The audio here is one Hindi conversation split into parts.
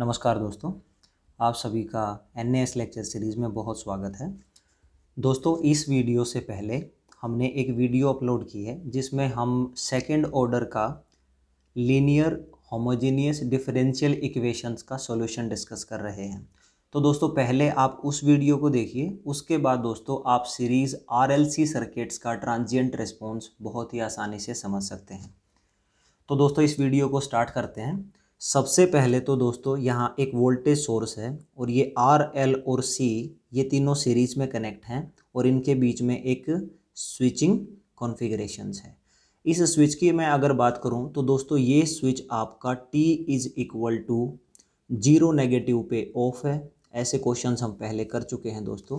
नमस्कार दोस्तों आप सभी का एन लेक्चर सीरीज़ में बहुत स्वागत है दोस्तों इस वीडियो से पहले हमने एक वीडियो अपलोड की है जिसमें हम सेकंड ऑर्डर का लीनियर होमोजेनियस डिफरेंशियल इक्वेशंस का सॉल्यूशन डिस्कस कर रहे हैं तो दोस्तों पहले आप उस वीडियो को देखिए उसके बाद दोस्तों आप सीरीज़ सी सर्किट्स का ट्रांजियंट रिस्पॉन्स बहुत ही आसानी से समझ सकते हैं तो दोस्तों इस वीडियो को स्टार्ट करते हैं सबसे पहले तो दोस्तों यहाँ एक वोल्टेज सोर्स है और ये आर एल और सी ये तीनों सीरीज में कनेक्ट हैं और इनके बीच में एक स्विचिंग कॉन्फ़िगरेशन है इस स्विच की मैं अगर बात करूँ तो दोस्तों ये स्विच आपका T is equal to zero negative पे ऑफ है ऐसे क्वेश्चन हम पहले कर चुके हैं दोस्तों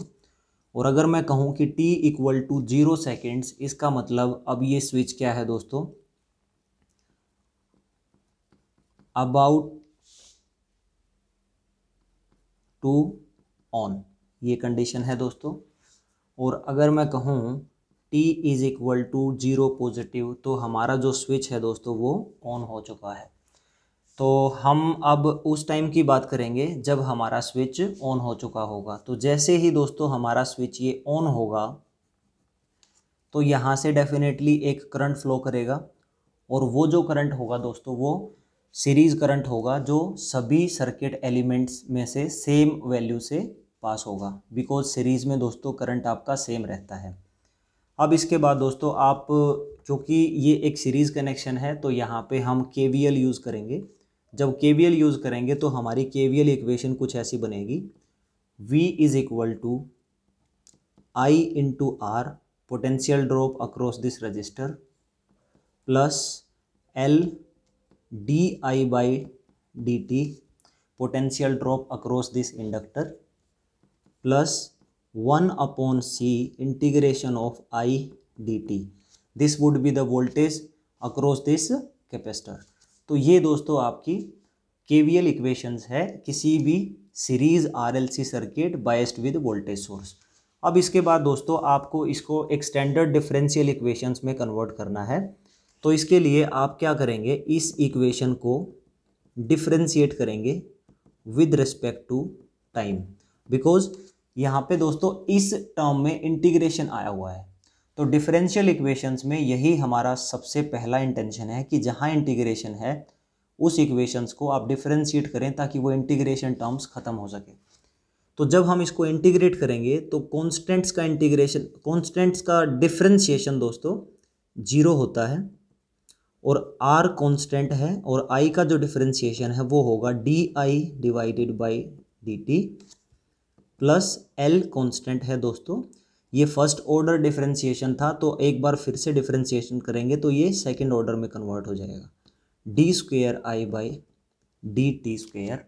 और अगर मैं कहूँ कि T equal to zero seconds इसका मतलब अब ये स्विच क्या है दोस्तों अबाउट टू ऑन ये कंडीशन है दोस्तों और अगर मैं कहूँ T is equal to zero positive तो हमारा जो स्विच है दोस्तों वो ऑन हो चुका है तो हम अब उस टाइम की बात करेंगे जब हमारा स्विच ऑन हो चुका होगा तो जैसे ही दोस्तों हमारा स्विच ये ऑन होगा तो यहाँ से डेफिनेटली एक करंट फ्लो करेगा और वो जो करंट होगा दोस्तों वो सीरीज करंट होगा जो सभी सर्किट एलिमेंट्स में से सेम वैल्यू से पास होगा बिकॉज सीरीज में दोस्तों करंट आपका सेम रहता है अब इसके बाद दोस्तों आप क्योंकि ये एक सीरीज़ कनेक्शन है तो यहाँ पे हम के यूज़ करेंगे जब के यूज़ करेंगे तो हमारी के इक्वेशन कुछ ऐसी बनेगी V is equal to I into R potential drop across this resistor plus L D I by D T potential drop across this inductor plus one upon C integration of I D T this would be the voltage across this capacitor तो ये दोस्तों आपकी केवीएल इक्वेशंस है किसी भी series RLC circuit biased with voltage source अब इसके बाद दोस्तों आपको इसको एक स्टैंडर्ड डिफरेंशियल इक्वेशंस में कन्वर्ट करना है तो इसके लिए आप क्या करेंगे इस इक्वेशन को डिफ्रेंशिएट करेंगे with respect to time because यहाँ पे दोस्तों इस टर्म में इंटीग्रेशन आया हुआ है तो डिफरेंशियल इक्वेशंस में यही हमारा सबसे पहला इंटेंशन है कि जहाँ इंटीग्रेशन है उस इक्वेशंस को आप डिफरेंशिएट करें ताकि वो इंटीग्रेशन टर्म्स ख़त्म हो सके तो जब हम इसको इंटीग्रेट करेंगे तो कॉन्स्टेंट्स का इंटीग्रेशन कॉन्स्टेंट्स का डिफ्रेंशिएशन दोस्तों जीरो होता है और आर कॉन्स्टेंट है और आई का जो डिफ्रेंसिएशन है वो होगा D I divided by D T plus L constant है दोस्तों ये फर्स्ट ऑर्डर डिफरेंशिएशन था तो एक बार फिर से डिफरेंशिएशन करेंगे तो ये सेकेंड ऑर्डर में कन्वर्ट हो जाएगा D square I by D T square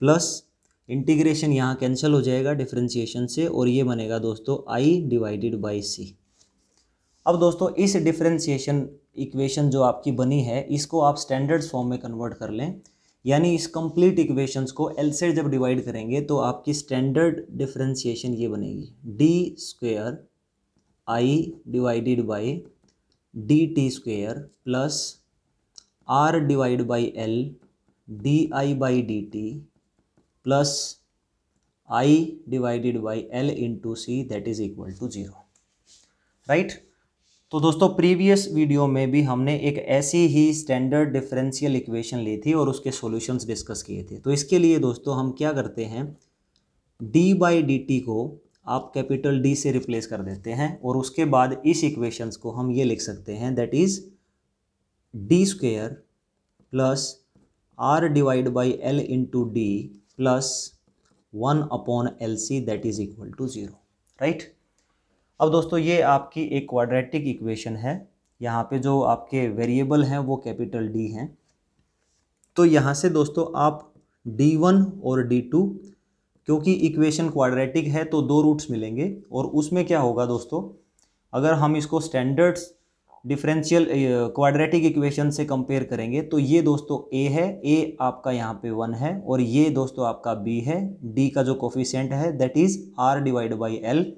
plus integration यहाँ कैंसिल हो जाएगा डिफरेंशिएशन से और ये बनेगा दोस्तों आई डिवाइडेड बाई सी अब दोस्तों इस डिफ्रेंसीशन इक्वेशन जो आपकी बनी है इसको आप स्टैंडर्ड फॉर्म में कन्वर्ट कर लें यानी इस कंप्लीट इक्वेशंस को एल से जब डिवाइड करेंगे तो आपकी स्टैंडर्ड डिफरेंशिएशन ये बनेगी D square I divided by D T square plus R divide by L D I by D T plus I divided by L into C that is equal to zero right तो दोस्तों प्रीवियस वीडियो में भी हमने एक ऐसी ही स्टैंडर्ड डिफरेंशियल इक्वेशन ली थी और उसके सॉल्यूशंस डिस्कस किए थे तो इसके लिए दोस्तों हम क्या करते हैं डी बाई डी टी को आप कैपिटल डी से रिप्लेस कर देते हैं और उसके बाद इस इक्वेशंस को हम ये लिख सकते हैं that is D square plus R divide by L into D plus one upon L C that is equal to zero right अब दोस्तों ये आपकी एक क्वाड्रेटिक इक्वेशन है यहाँ पे जो आपके वेरिएबल हैं वो कैपिटल डी हैं तो यहाँ से दोस्तों आप डी वन और डी टू क्योंकि इक्वेशन क्वाड्रेटिक है तो दो रूट्स मिलेंगे और उसमें क्या होगा दोस्तों अगर हम इसको स्टैंडर्ड्स डिफरेंशियल क्वाड्रेटिक इक्वेशन से कंपेयर करेंगे तो ये दोस्तों ए है ए आपका यहाँ पे वन है और ये दोस्तों आपका बी है डी का जो कोफिशेंट है that is R divide by L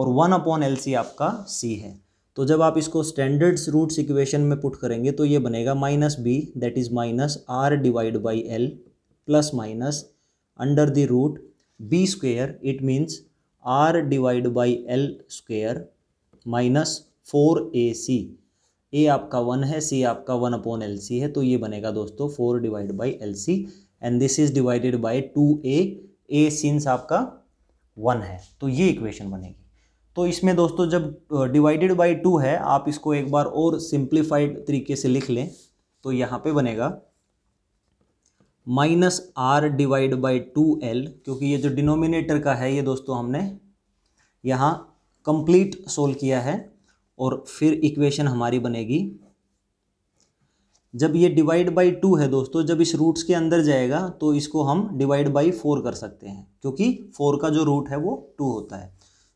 और वन अपॉन एल आपका सी है तो जब आप इसको स्टैंडर्ड्स रूट्स इक्वेशन में पुट करेंगे तो ये बनेगा minus B that is minus R divide by L plus minus under the root B square it means R divide by L square minus four A C A आपका वन है सी आपका वन अपॉन एल सी है तो ये बनेगा दोस्तों four divide by L C and this is divided by two A A since आपका वन है तो ये इक्वेशन बनेगी तो इसमें दोस्तों जब डिवाइडेड बाई टू है आप इसको एक बार और सिंप्लीफाइड तरीके से लिख लें तो यहाँ पे बनेगा minus R divide by two L क्योंकि ये जो डिनोमिनेटर का है ये दोस्तों हमने यहाँ कंप्लीट सोल्व किया है और फिर इक्वेशन हमारी बनेगी जब ये डिवाइड बाई टू है दोस्तों जब इस रूट्स के अंदर जाएगा तो इसको हम डिवाइड बाई फोर कर सकते हैं क्योंकि फोर का जो रूट है वो टू होता है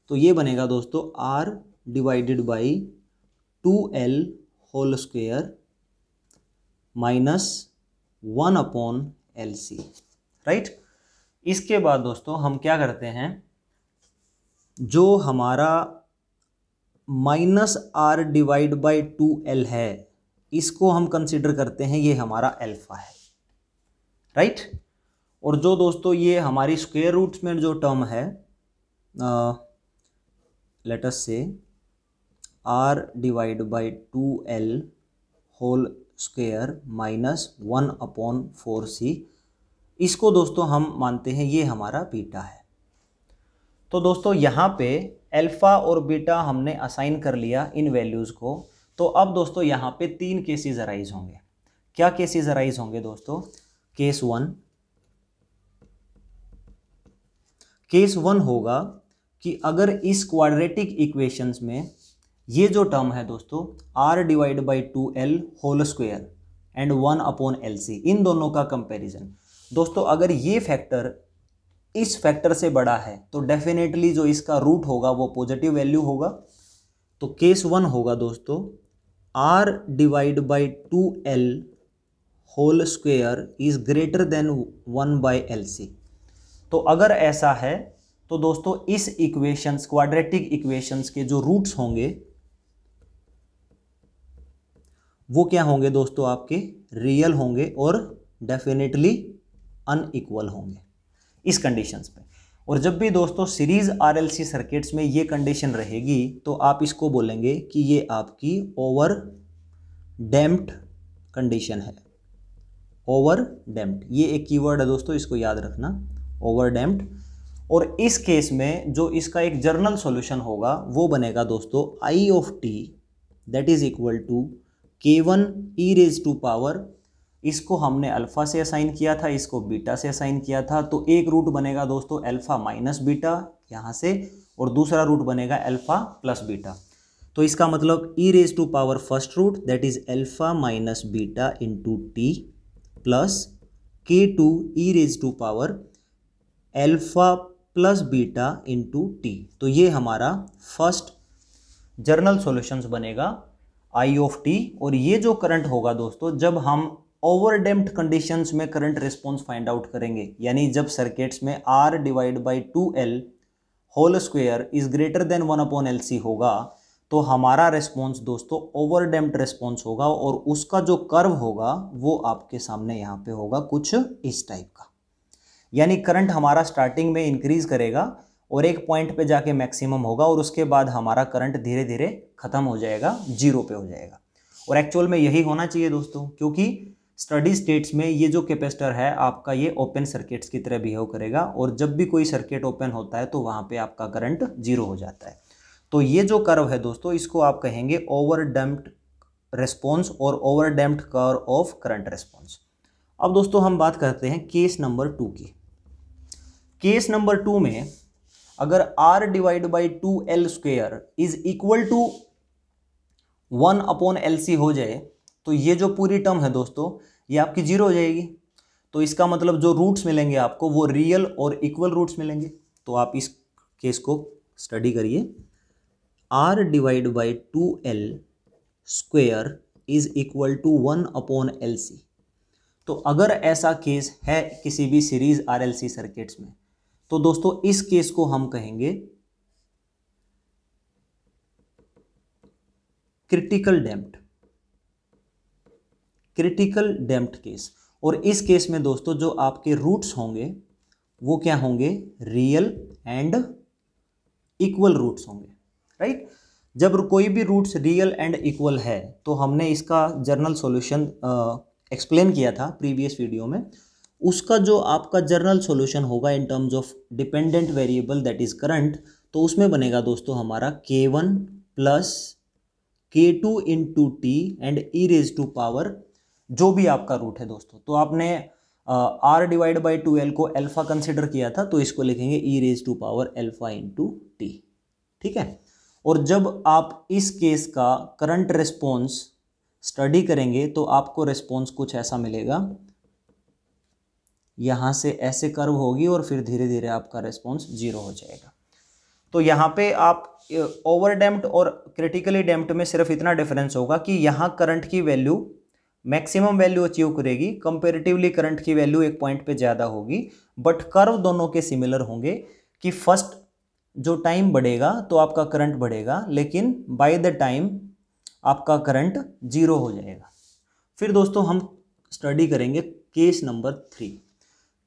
तो ये बनेगा दोस्तों R divided by two L whole square minus one upon L C right इसके बाद दोस्तों हम क्या करते हैं जो हमारा minus R divide by two L है इसको हम कंसिडर करते हैं ये हमारा एल्फा है राइट और जो दोस्तों ये हमारी स्क्वेयर रूट्स में जो टर्म है ah, let us say r divided by 2l whole square minus one upon four C इसको दोस्तों हम मानते हैं ये हमारा बीटा है तो दोस्तों यहाँ पे अल्फ़ा और बीटा हमने असाइन कर लिया इन वैल्यूज़ को तो अब दोस्तों यहाँ पे तीन केसेस अराइज होंगे क्या केसेस अराइज होंगे दोस्तों केस वन केस वन होगा कि अगर इस क्वाड्रेटिक इक्वेशंस में ये जो टर्म है दोस्तों R divide by two L whole square and one upon L C इन दोनों का कंपेरिजन दोस्तों अगर ये फैक्टर इस फैक्टर से बड़ा है तो डेफिनेटली जो इसका रूट होगा वो पॉजिटिव वैल्यू होगा तो केस वन होगा दोस्तों R divide by two L whole square is greater than one by L C तो अगर ऐसा है तो दोस्तों इस इक्वेशंस क्वाड्रेटिक इक्वेशंस के जो रूट्स होंगे वो क्या होंगे दोस्तों आपके रियल होंगे और डेफिनेटली अनइक्वल होंगे इस कंडीशंस पे और जब भी दोस्तों सीरीज आरएलसी सर्किट्स में ये कंडीशन रहेगी तो आप इसको बोलेंगे कि ये आपकी ओवर डैम्प्ड कंडीशन है ओवर डैम्प्ड ये एक कीवर्ड है दोस्तों इसको याद रखना ओवर डैम्प्ड और इस केस में जो इसका एक जर्नल सॉल्यूशन होगा वो बनेगा दोस्तों I of T that is equal to के one E raise to power इसको हमने अल्फ़ा से असाइन किया था इसको बीटा से असाइन किया था तो एक रूट बनेगा दोस्तों अल्फ़ा माइनस बीटा यहाँ से और दूसरा रूट बनेगा अल्फ़ा प्लस बीटा तो इसका मतलब e raise to power first root that is alpha minus beta into t plus k two e raise to power alpha plus beta into t तो ये हमारा फर्स्ट जर्नल सॉल्यूशंस बनेगा आई ऑफ टी और ये जो करंट होगा दोस्तों जब हम ओवरडेम्प्ड कंडीशंस में करंट रिस्पॉन्स फाइंड आउट करेंगे यानी जब सर्किट्स में R divide by two L whole square is greater than one upon L C होगा तो हमारा रिस्पॉन्स दोस्तों ओवरडेम्प्ड रिस्पॉन्स होगा और उसका जो कर्व होगा वो आपके सामने यहाँ पे होगा कुछ इस टाइप का यानी करंट हमारा स्टार्टिंग में इंक्रीज़ करेगा और एक पॉइंट पे जाके मैक्सिमम होगा और उसके बाद हमारा करंट धीरे धीरे ख़त्म हो जाएगा जीरो पे हो जाएगा और एक्चुअल में यही होना चाहिए दोस्तों क्योंकि स्टडी स्टेट्स में ये जो कैपेसिटर है आपका ये ओपन सर्किट्स की तरह बिहेव करेगा और जब भी कोई सर्किट ओपन होता है तो वहाँ पर आपका करंट जीरो हो जाता है तो ये जो कर्व है दोस्तों इसको आप कहेंगे ओवर रिस्पॉन्स और over damped curve of current response अब दोस्तों हम बात करते हैं केस नंबर टू की केस नंबर टू में अगर R divide by two L square is equal to one upon L C हो जाए तो ये जो पूरी टर्म है दोस्तों ये आपकी जीरो हो जाएगी तो इसका मतलब जो रूट्स मिलेंगे आपको वो रियल और इक्वल रूट्स मिलेंगे तो आप इस केस को स्टडी करिए R divide by two L square is equal to one upon L C तो अगर ऐसा केस है किसी भी series R L C circuits में तो दोस्तों इस केस को हम कहेंगे critical damped critical damped case और इस केस में दोस्तों जो आपके रूट्स होंगे वो क्या होंगे रियल एंड इक्वल रूट्स होंगे राइट जब कोई भी रूट्स रियल एंड इक्वल है तो हमने इसका जर्नल सॉल्यूशन एक्सप्लेन किया था प्रीवियस वीडियो में उसका जो आपका जर्नल सोल्यूशन होगा in terms of dependent variable that is current तो उसमें बनेगा दोस्तों हमारा k one plus k two into t and e raise to power जो भी आपका रूट है दोस्तों तो आपने R divide by two L को एल्फा कंसिडर किया था तो इसको लिखेंगे e raise to power alpha into t ठीक है और जब आप इस केस का करंट रिस्पॉन्स स्टडी करेंगे तो आपको रिस्पॉन्स कुछ ऐसा मिलेगा यहाँ से ऐसे कर्व होगी और फिर धीरे धीरे आपका रिस्पॉन्स जीरो हो जाएगा तो यहाँ पे आप ओवर डैम्प्ड और क्रिटिकली डैम्प्ड में सिर्फ इतना डिफरेंस होगा कि यहाँ करंट की वैल्यू मैक्सिमम वैल्यू अचीव करेगी कंपेरेटिवली करंट की वैल्यू एक पॉइंट पे ज़्यादा होगी बट कर्व दोनों के सिमिलर होंगे कि फर्स्ट जो टाइम बढ़ेगा तो आपका करंट बढ़ेगा लेकिन बाय द टाइम आपका करंट जीरो हो जाएगा फिर दोस्तों हम स्टडी करेंगे case number three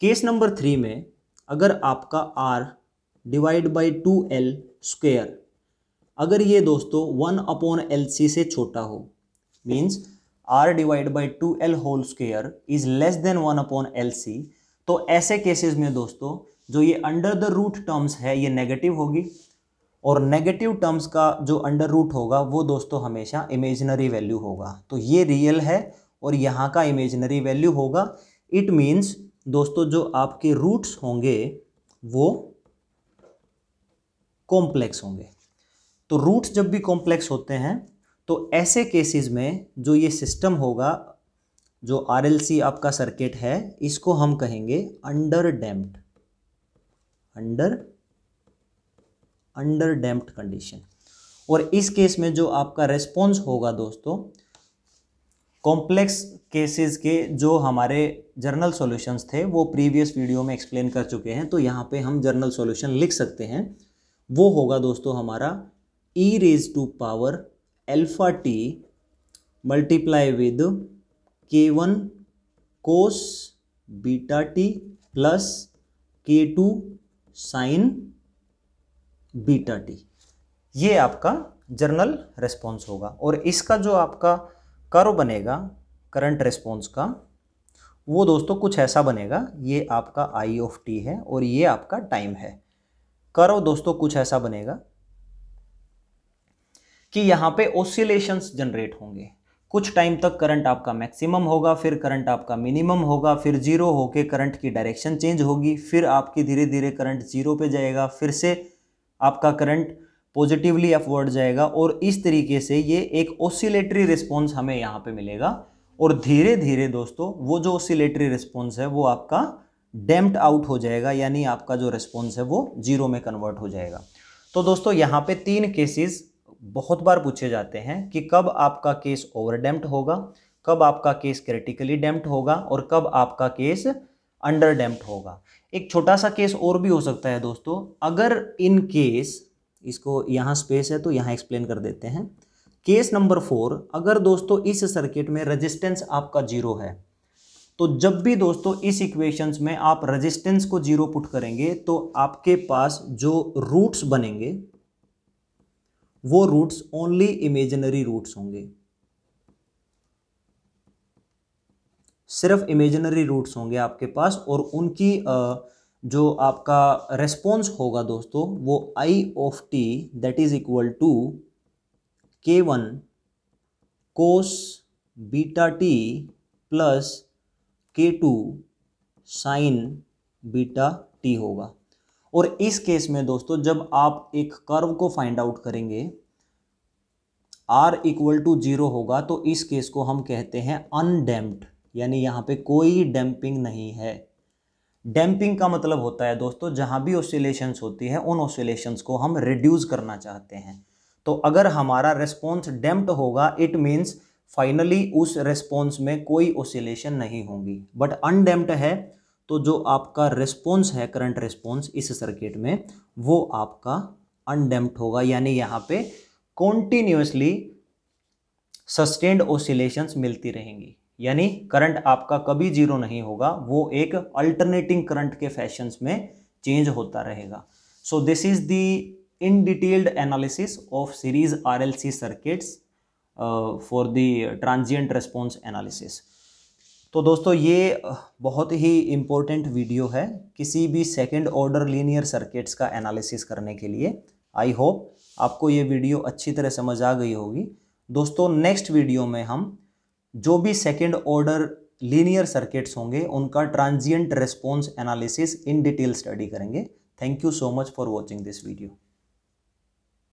case number three में अगर आपका R divide by two L square अगर ये दोस्तों वन अपॉन एल सी से छोटा हो means R divide by two L whole square is less than one upon L C तो ऐसे केसेस में दोस्तों जो ये अंडर द रूट टर्म्स है ये नेगेटिव होगी और नेगेटिव टर्म्स का जो अंडर रूट होगा वो दोस्तों हमेशा इमेजिनरी वैल्यू होगा तो ये रियल है और यहाँ का इमेजिनरी वैल्यू होगा इट मीन्स दोस्तों जो आपके रूट्स होंगे वो कॉम्प्लेक्स होंगे तो रूट्स जब भी कॉम्प्लेक्स होते हैं तो ऐसे केसेस में जो ये सिस्टम होगा जो आर आपका सर्किट है इसको हम कहेंगे under damped under under damped condition और इस केस में जो आपका रेस्पॉन्स होगा दोस्तों कॉम्प्लेक्स केसेस के जो हमारे जर्नल सॉल्यूशंस थे वो प्रीवियस वीडियो में एक्सप्लेन कर चुके हैं तो यहाँ पे हम जर्नल सॉल्यूशन लिख सकते हैं वो होगा दोस्तों हमारा e raise to power alpha t multiply with k one cos beta t plus k two sine beta t ये आपका जर्नल रेस्पॉन्स होगा और इसका जो आपका कर्व बनेगा करंट रिस्पॉन्स का वो दोस्तों कुछ ऐसा बनेगा ये आपका आई ऑफ टी है और ये आपका टाइम है करो दोस्तों कुछ ऐसा बनेगा कि यहाँ पे ओसिलेशंस जनरेट होंगे कुछ टाइम तक करंट आपका मैक्सिमम होगा फिर करंट आपका मिनिमम होगा फिर जीरो होके करंट की डायरेक्शन चेंज होगी फिर आपकी धीरे धीरे करंट जीरो पे जाएगा फिर से आपका करंट पॉजिटिवली अपवर्ड जाएगा और इस तरीके से ये एक ओसिलेटरी रिस्पॉन्स हमें यहाँ पे मिलेगा और धीरे धीरे दोस्तों वो जो ओसिलेटरी रिस्पॉन्स है वो आपका डैम्प्ट आउट हो जाएगा यानी आपका जो रिस्पॉन्स है वो जीरो में कन्वर्ट हो जाएगा तो दोस्तों यहाँ पे तीन केसेस बहुत बार पूछे जाते हैं कि कब आपका केस ओवर डैम्प्ट होगा कब आपका केस क्रिटिकली डैम्प्ट होगा और कब आपका केस अंडर डैम्प्ट होगा एक छोटा सा केस और भी हो सकता है दोस्तों अगर इन केस इसको यहाँ स्पेस है तो यहाँ एक्सप्लेन कर देते हैं केस नंबर फोर अगर दोस्तों इस सर्किट में रेजिस्टेंस आपका जीरो है तो जब भी दोस्तों इस इक्वेशंस में आप रेजिस्टेंस को जीरो पुट करेंगे तो आपके पास जो रूट्स बनेंगे वो रूट्स ओनली इमेजिनरी रूट्स होंगे सिर्फ इमेजिनरी रूट्स होंगे आपके पास और उनकी आ, जो आपका रेस्पॉन्स होगा दोस्तों वो I of T that is equal to के one cos beta t plus k two sine beta t होगा और इस केस में दोस्तों जब आप एक कर्व को फाइंड आउट करेंगे आर इक्वल टू जीरो होगा तो इस केस को हम कहते हैं अनडैम्प्ड यानी यहाँ पे कोई डैम्पिंग नहीं है डैम्पिंग का मतलब होता है दोस्तों जहाँ भी ऑसिलेशंस होती है उन ऑसिलेशंस को हम रिड्यूस करना चाहते हैं तो अगर हमारा रिस्पॉन्स डैम्प्ड होगा इट मीन्स फाइनली उस रिस्पॉन्स में कोई ऑसिलेशन नहीं होंगी बट अनडैम्प्ड है तो जो आपका रिस्पॉन्स है करंट रिस्पॉन्स इस सर्किट में वो आपका अनडैम्प्ड होगा यानी यहाँ पे कॉन्टीन्यूसली सस्टेंड ऑसिलेशंस मिलती रहेंगी यानी करंट आपका कभी जीरो नहीं होगा वो एक अल्टरनेटिंग करंट के फैशंस में चेंज होता रहेगा so this is the in detailed analysis of series RLC circuits for the transient response analysis तो दोस्तों ये uh, बहुत ही इम्पोर्टेंट वीडियो है किसी भी सेकेंड ऑर्डर लीनियर सर्किट्स का एनालिसिस करने के लिए आई होप आपको ये वीडियो अच्छी तरह समझ आ गई होगी दोस्तों नेक्स्ट वीडियो में हम जो भी सेकेंड ऑर्डर लीनियर सर्किट्स होंगे उनका transient response analysis in detail study करेंगे thank you so much for watching this video